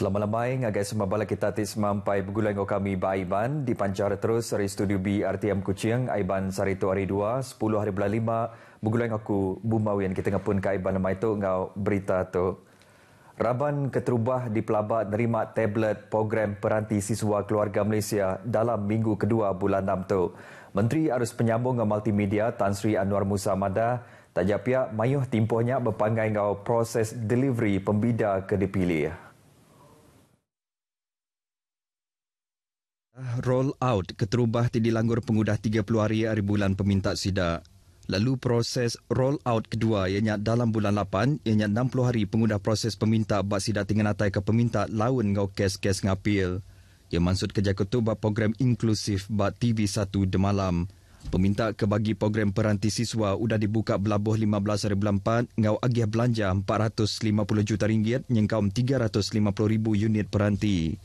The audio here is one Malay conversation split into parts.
Selama lamai ngagai semua bala kita ti sampai begulai ngau kami baiban Aiban dipancar terus dari studio B RTM Kuching Aiban Sarito hari 2 10 hari bulan 5 begulai aku Bumau yang kita ngapun ka Aiban lamai itu ngau berita tu Raban Keterubah di Pelabat nerima tablet program peranti siswa keluarga Malaysia dalam minggu kedua bulan 6 tu. Menteri Arus Penyambung dan Multimedia Tan Sri Anwar Musa Mada tajak pihak mayuh timpuhnya berpanggai ngau proses delivery pembida ke dipilih. Roll out keterubah ti dilanggur pengudah 30 hari hari bulan peminta sida. Lalu proses roll out kedua ianya dalam bulan 8 ianya 60 hari pengudah proses peminta bak sida tinggal natai ke peminta lawan ngau kes-kes ngapil. Ia maksud kerja ketubah program inklusif bak TV1 malam Peminta ke bagi program peranti siswa sudah dibuka belabuh 15 hari bulan 4 ngau agih belanja 450 juta ringgit nyengkaum 350 ribu unit peranti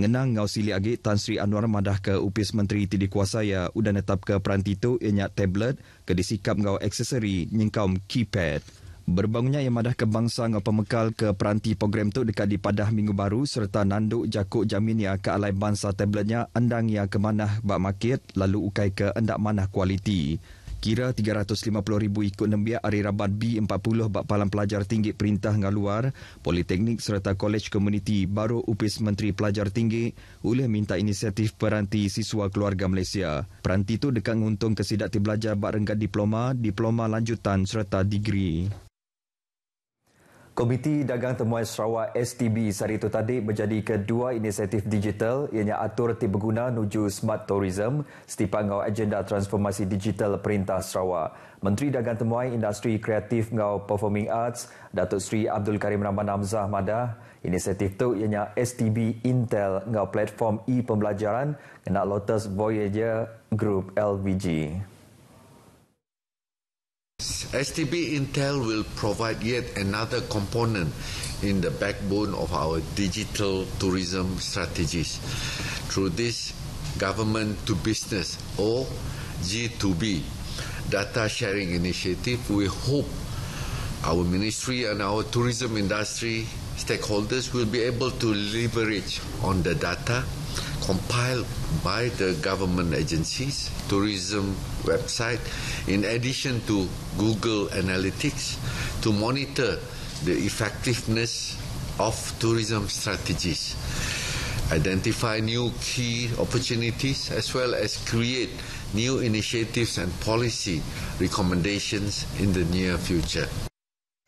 ngenang ngau sili agi Tan Sri Anwar madah ke upis menteri tidi kuasa ya udah netap ke peranti itu, inya tablet ke disikap ngau aksesori nyengkaum keypad. Berbangunnya yang madah ke bangsa ngau pemekal ke peranti program itu dekat di padah minggu baru serta nanduk jakuk jamin ya ke alai bangsa tabletnya andang ya ke manah bak makit lalu ukai ke endak manah kualiti kira 350,000 ikut nembiak hari Rabat B40 bak palang pelajar tinggi perintah ngah luar, Politeknik serta Kolej Komuniti baru upis Menteri Pelajar Tinggi boleh minta inisiatif peranti siswa keluarga Malaysia. Peranti itu dekat nguntung kesidak belajar bak renggat diploma, diploma lanjutan serta degree. Komiti Dagang Temuan Sarawak STB sehari itu tadi menjadi kedua inisiatif digital yang atur tiba berguna menuju smart tourism setiap ngau agenda transformasi digital perintah Sarawak. Menteri Dagang Temuan Industri Kreatif ngau Performing Arts Datuk Sri Abdul Karim Rahman Hamzah Madah, Inisiatif tu ianya STB Intel ngau platform e-pembelajaran dengan Lotus Voyager Group LVG. STB Intel will provide yet another component in the backbone of our digital tourism strategies through this government to business or G2B data sharing initiative. We hope our ministry and our tourism industry stakeholders will be able to leverage on the data compiled by the government agencies, tourism website, in addition to Google Analytics to monitor the effectiveness of tourism strategies, identify new key opportunities, as well as create new initiatives and policy recommendations in the near future.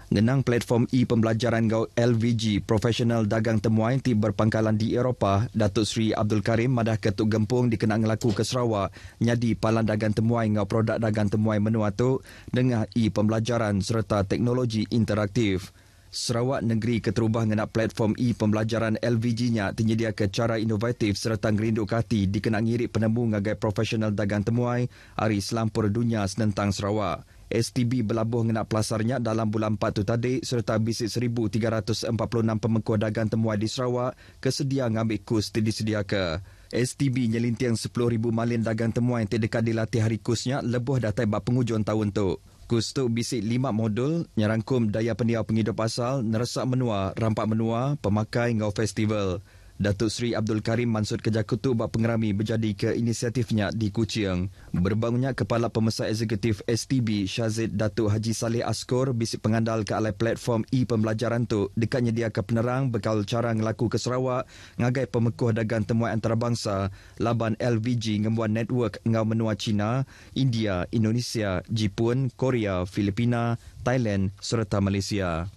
Ngenang platform e-pembelajaran gaul LVG, profesional Dagang Temuai di berpangkalan di Eropah, Datuk Sri Abdul Karim Madah Ketuk Gempung dikenal ngelaku ke Sarawak, nyadi palan dagang temuai ngau produk dagang temuai menua tu, dengah e-pembelajaran serta teknologi interaktif. Sarawak negeri keterubah ngenak platform e-pembelajaran LVG-nya tenyedia ke cara inovatif serta ngerindu kati dikenal ngirik penemu ngagai profesional dagang temuai hari selampur dunia senentang Sarawak. STB berlabuh mengenak pelasarnya dalam bulan 4 tu tadi serta bisik 1,346 pemengkuah dagang temuai di Sarawak kesedia mengambil kurs tidak disediakan. STB nyelintiang 10,000 malin dagang temuai yang terdekat di latih hari kursnya lebih dah taibat penghujung tahun tu. Kurs tu bisik lima modul nyerangkum daya pendiau penghidup asal, neresak menua, rampak menua, pemakai ngau festival. Datuk Seri Abdul Karim Mansur Kejakutu bapak Pengerami berjadi ke inisiatifnya di Kuching. Berbangunnya Kepala Pemesar Eksekutif STB Syazid Datuk Haji Saleh Askor bisik pengandal ke alai platform e-pembelajaran tu dekatnya dia ke penerang bekal cara ngelaku ke Sarawak ngagai pemekuh dagang temuan antarabangsa laban LVG ngembuan network ngau menua China, India, Indonesia, Jepun, Korea, Filipina, Thailand serta Malaysia.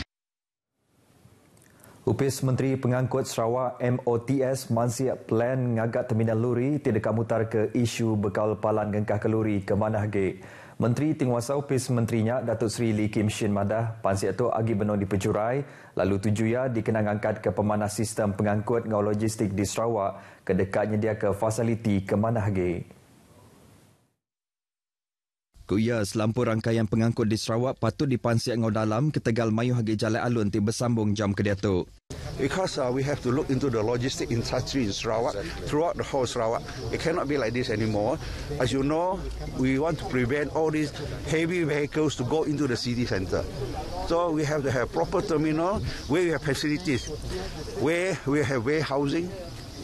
Upis Menteri Pengangkut Sarawak MOTS Mansiap Plan Ngagat Terminal Luri tidak mutar ke isu bekal palan gengkah keluri Luri ke mana lagi. Menteri Tinguasa Upis Menterinya Datuk Seri Lee Kim Shin Madah Pansiap itu agi benar dipecurai lalu tujuya dikenang angkat ke pemanah sistem pengangkut dan logistik di Sarawak ke dekatnya dia ke fasiliti ke mana lagi. Kuya, selampu rangkaian pengangkut di Sarawak patut dipansiak ngau dalam ke Tegal Mayu hagi Jalan Alun ti bersambung jam kedia tu. Because uh, we have to look into the logistic industry in Sarawak, exactly. throughout the whole Sarawak. It cannot be like this anymore. As you know, we want to prevent all these heavy vehicles to go into the city centre. So we have to have proper terminal where we have facilities, where we have warehousing,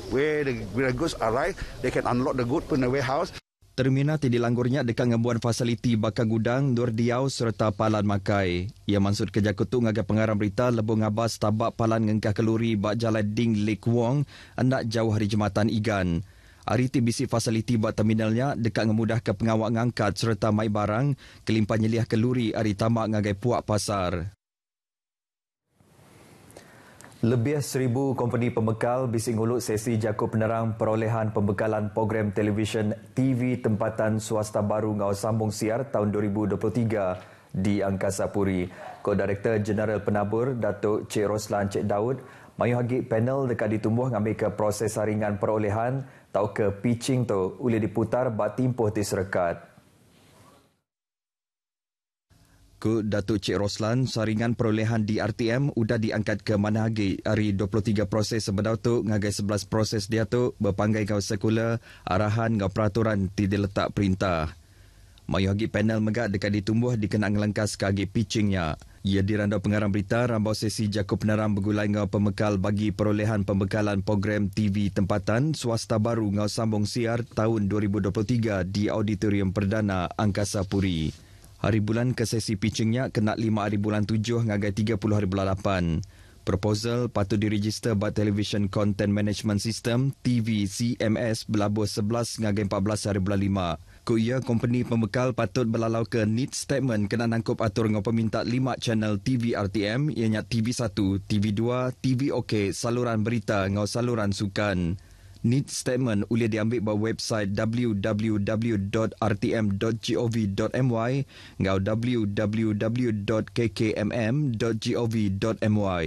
where the goods arrive, they can unlock the goods from the warehouse terminal tidak langgurnya dekat ngembuan fasiliti bakar gudang Nur Diau serta Palan Makai. Ia maksud kerja kutu ngagai pengarah berita lebuh ngabas tabak Palan ngengkah keluri bak jalan Ding Lik Wong hendak jauh hari jematan Igan. Hari ti bisi fasiliti bak terminalnya dekat ngemudah ke pengawak ngangkat serta mai barang kelimpah nyelih keluri hari tamak ngagai puak pasar. Lebih seribu company pembekal bising ulut sesi jaku penerang perolehan pembekalan program televisyen TV tempatan swasta baru ngau sambung siar tahun 2023 di Angkasa Puri. Co-Director General Penabur Datuk C Roslan Cik Daud mayu hagi panel dekat ditumbuh ngambil ke proses saringan perolehan tau ke pitching tu uli diputar bat timpuh di ikut Datuk Cik Roslan, saringan perolehan di RTM sudah diangkat ke mana lagi hari 23 proses sebenar tu ngagai 11 proses dia tu berpanggai kau sekular arahan ngau peraturan tidak letak perintah. Mayu lagi panel megak dekat ditumbuh dikenal ngelengkas ke agi pitchingnya. Ia dirandau pengarang berita rambau sesi Jakub Neram begulai ngau pemekal bagi perolehan pembekalan program TV tempatan swasta baru ngau sambung siar tahun 2023 di Auditorium Perdana Angkasa Puri. Hari bulan ke sesi pitchingnya kena 5 hari bulan 7 ngagai 30 hari bulan lapan Proposal patut diregister buat Television Content Management System TVCMS berlabuh 11 ngagai 14 hari bulan lima kuiya company pembekal patut berlalau ke need statement kena nangkup atur ngau peminta lima channel TV RTM ianya TV1, TV2, TV OK, saluran berita ngau saluran sukan. Ini statement boleh diambil bahawa website www.rtm.gov.my atau www.kkmm.gov.my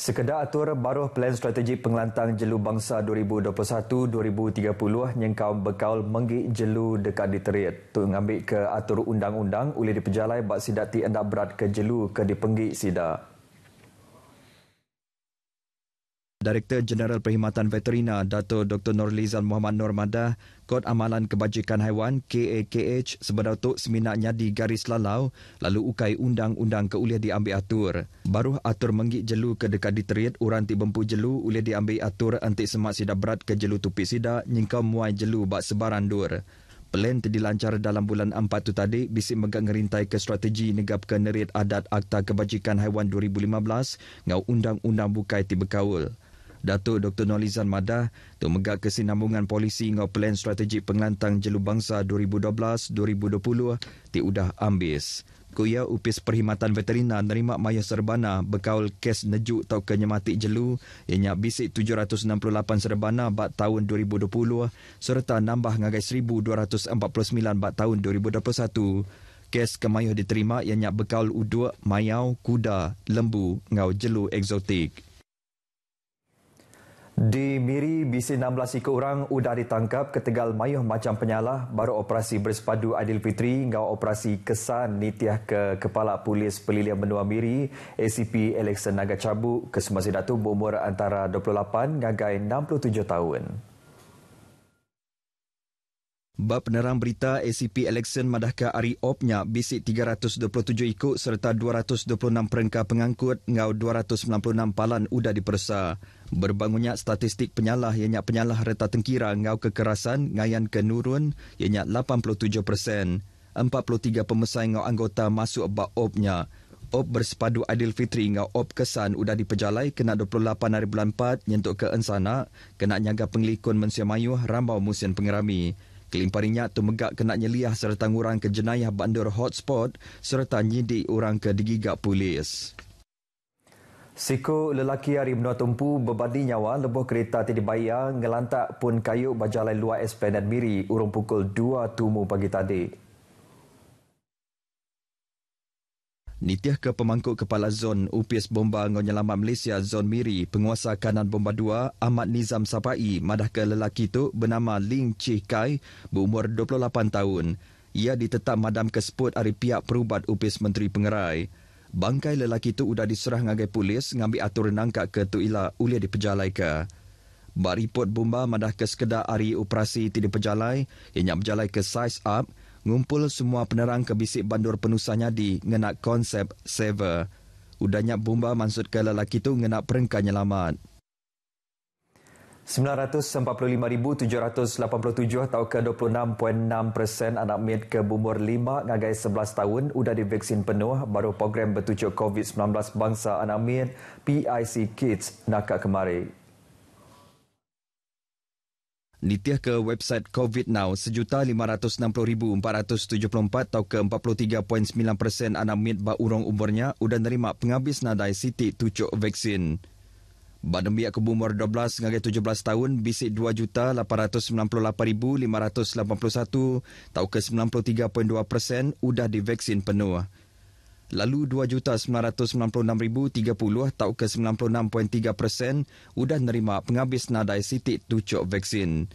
Sekedar atur baru plan strategi pengelantang jelu bangsa 2021-2030 yang kaum bekal menggi jelu dekat diteriat. Tu ngambil ke atur undang-undang boleh dipejalai bak sidak ti endak berat ke jelu ke di dipenggi sidak. Direktur Jeneral Perkhidmatan Veterina Dato Dr. Norlizan Muhammad Normada, Kod Amalan Kebajikan Haiwan KAKH sebenar tu seminaknya di Garis Lalau lalu ukai undang-undang ke diambil atur. Baru atur menggik jelu ke dekat diterit urang ti bempu jelu ulih diambil atur antik semak sida berat ke jelu tupi sida nyingkau muai jelu bak sebaran dur. Pelan tadi lancar dalam bulan 4 tu tadi bisik megang ngerintai ke strategi negap ke nerit adat Akta Kebajikan Haiwan 2015 ngau undang-undang bukai ti bekaul. Datuk Dr. Nolizan Madah untuk megak kesinambungan polisi ngau plan strategik pengantang jelubangsa 2012-2020 ti udah ambis. Kuya Upis Perkhidmatan Veterina nerima maya serbana bekaul kes nejuk tau kenyamati jelu yang nyak bisik 768 serbana bat tahun 2020 serta nambah ngagai 1249 bat tahun 2021 kes kemayuh diterima yang nyak bekaul uduk, mayau, kuda, lembu ngau jelu eksotik. Di Miri, bisi 16 ikut orang sudah ditangkap ketegal mayuh macam penyalah baru operasi bersepadu Fitri, hingga operasi kesan nitiah ke Kepala Polis Pelilian Benua Miri, ACP Alexander Naga Cabu, kesemasa datu berumur antara 28 hingga 67 tahun. Bab penerang berita ACP Alexen Madahka Ari Opnya bisik 327 ikut serta 226 perengka pengangkut ngau 296 palan sudah dipersa. Berbangunnya statistik penyalah yang nyak penyalah reta tengkira ngau kekerasan ngayan kenurun yang nyak 87 43 pemesai ngau anggota masuk bak opnya. Op bersepadu Adil Fitri ngau op kesan udah dipejalai kena 28 hari bulan 4 nyentuk ke ensana kena nyaga penglikun mensia mayuh rambau musim pengerami. Kelimparinya tu megak kena nyeliah serta ngurang ke jenayah bandar hotspot serta nyidik orang ke digigak polis. Siko lelaki hari benua tumpu berbadi nyawa lebuh kereta tidak bayar ngelantak pun kayu bajalai luar Esplanade Miri urung pukul 2 tumu pagi tadi. Nitiah ke pemangkuk kepala zon UPS Bomba Ngonyalamat Malaysia Zon Miri, penguasa kanan Bomba 2 Ahmad Nizam Sapai madah ke lelaki itu bernama Ling Chih Kai berumur 28 tahun. Ia ditetap madam ke sebut dari pihak perubat UPS Menteri Pengerai bangkai lelaki itu sudah diserah ngagai polis ngambil atur nangka kat ke Tuila ulia dipejalai ke. Bak report bomba madah ke sekedar hari operasi ti dipejalai, ianya berjalai ke size up, ngumpul semua penerang ke bisik bandur penusahnya di ngenak konsep saver. Udah nyap bomba maksud ke lelaki itu ngenak perengkah nyelamat. 945,787 atau ke 26.6 anak mid ke umur 5 ngagai 11 tahun sudah divaksin penuh baru program bertujuk COVID-19 bangsa anak mid PIC Kids nakak kemari. Nitiah ke website COVID Now, sejuta lima ratus enam puluh ribu empat ratus tujuh puluh empat atau ke empat puluh tiga poin sembilan persen anak mid ba urong umurnya sudah nerima penghabis nadai siti tujuh vaksin. Badan biak kebumur 12 sehingga 17 tahun bisik 2,898,581 tahu ke 93.2 persen sudah divaksin penuh. Lalu 2,996,030 tahu ke 96.3 persen sudah nerima penghabis nadai sitik tucuk vaksin.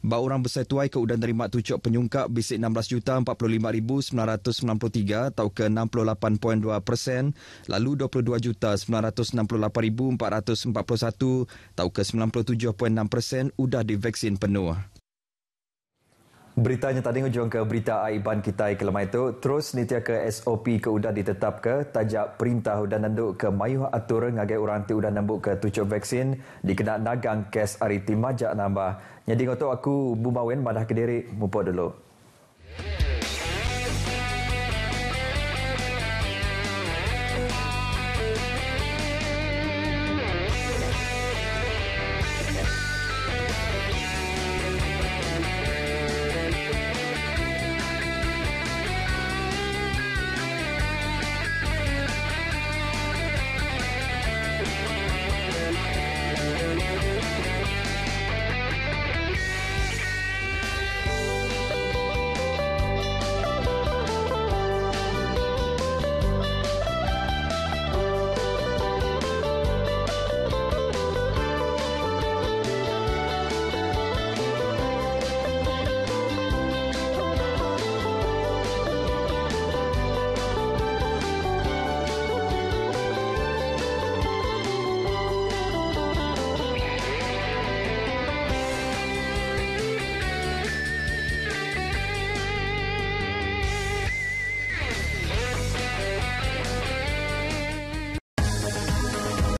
Bawa orang besar tuai ke udang terima tucuk penyungkap bisik 16 juta 45,993 atau ke 68.2 lalu 22 juta 968,441 atau ke 97.6 persen udah divaksin penuh. Beritanya tadi hujung ke berita Aiban kita kelemah itu terus nitia ke SOP ke udah ditetap ke tajak perintah udah nanduk ke mayuh atur ngagai orang ti udah nambuk ke tujuh vaksin dikena nagang kes ariti majak nambah. Jadi kau tahu aku bumawen madah kediri mupo dulu.